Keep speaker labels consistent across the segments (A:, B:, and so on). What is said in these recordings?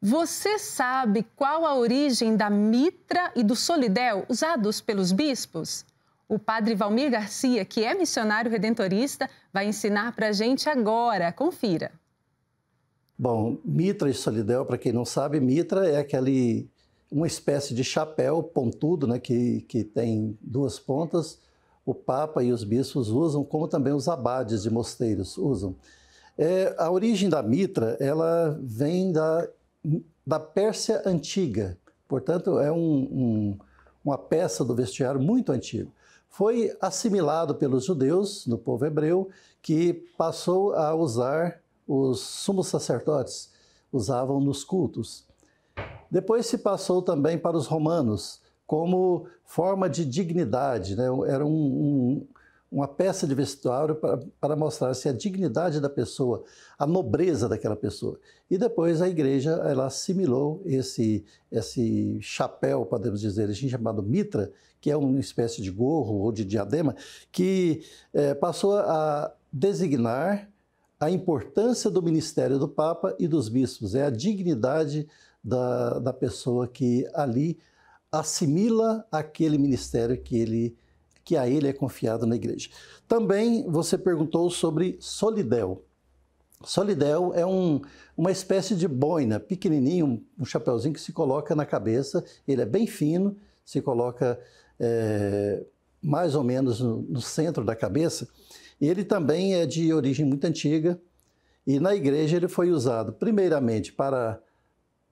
A: Você sabe qual a origem da mitra e do solidel usados pelos bispos? O padre Valmir Garcia, que é missionário redentorista, vai ensinar para a gente agora. Confira.
B: Bom, mitra e solidel, para quem não sabe, mitra é aquele uma espécie de chapéu pontudo, né, que, que tem duas pontas. O Papa e os bispos usam, como também os abades de mosteiros usam. É, a origem da mitra, ela vem da da Pérsia antiga. Portanto, é um, um, uma peça do vestiário muito antigo. Foi assimilado pelos judeus, no povo hebreu, que passou a usar os sumos sacerdotes, usavam nos cultos. Depois se passou também para os romanos, como forma de dignidade, né? era um, um uma peça de vestuário para, para mostrar-se a dignidade da pessoa, a nobreza daquela pessoa. E depois a igreja ela assimilou esse, esse chapéu, podemos dizer, assim, chamado mitra, que é uma espécie de gorro ou de diadema, que é, passou a designar a importância do ministério do Papa e dos bispos, é a dignidade da, da pessoa que ali assimila aquele ministério que ele que a ele é confiado na igreja. Também você perguntou sobre solidel. Solidel é um, uma espécie de boina, pequenininho, um chapéuzinho que se coloca na cabeça. Ele é bem fino, se coloca é, mais ou menos no, no centro da cabeça. Ele também é de origem muito antiga e na igreja ele foi usado primeiramente para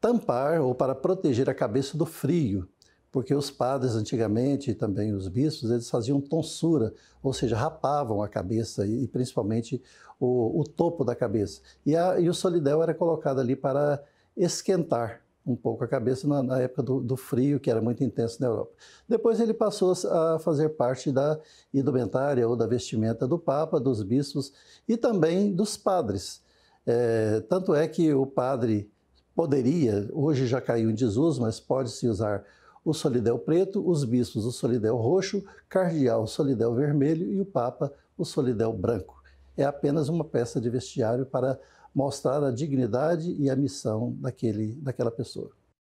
B: tampar ou para proteger a cabeça do frio porque os padres antigamente e também os bispos, eles faziam tonsura, ou seja, rapavam a cabeça e, principalmente o, o topo da cabeça. E, a, e, o solidel era colocado ali para esquentar um pouco a cabeça na, na época do, do, frio, que era muito intenso na Europa. Depois ele passou a fazer parte da indumentária ou da vestimenta do Papa, dos bispos e também dos padres. É, tanto é que o padre poderia, hoje já caiu em desuso, mas pode-se usar o solidel preto, os bispos o solidel roxo, cardeal o solidel vermelho e o papa o solidel branco. É apenas uma peça de vestiário para mostrar a dignidade e a missão daquele, daquela pessoa.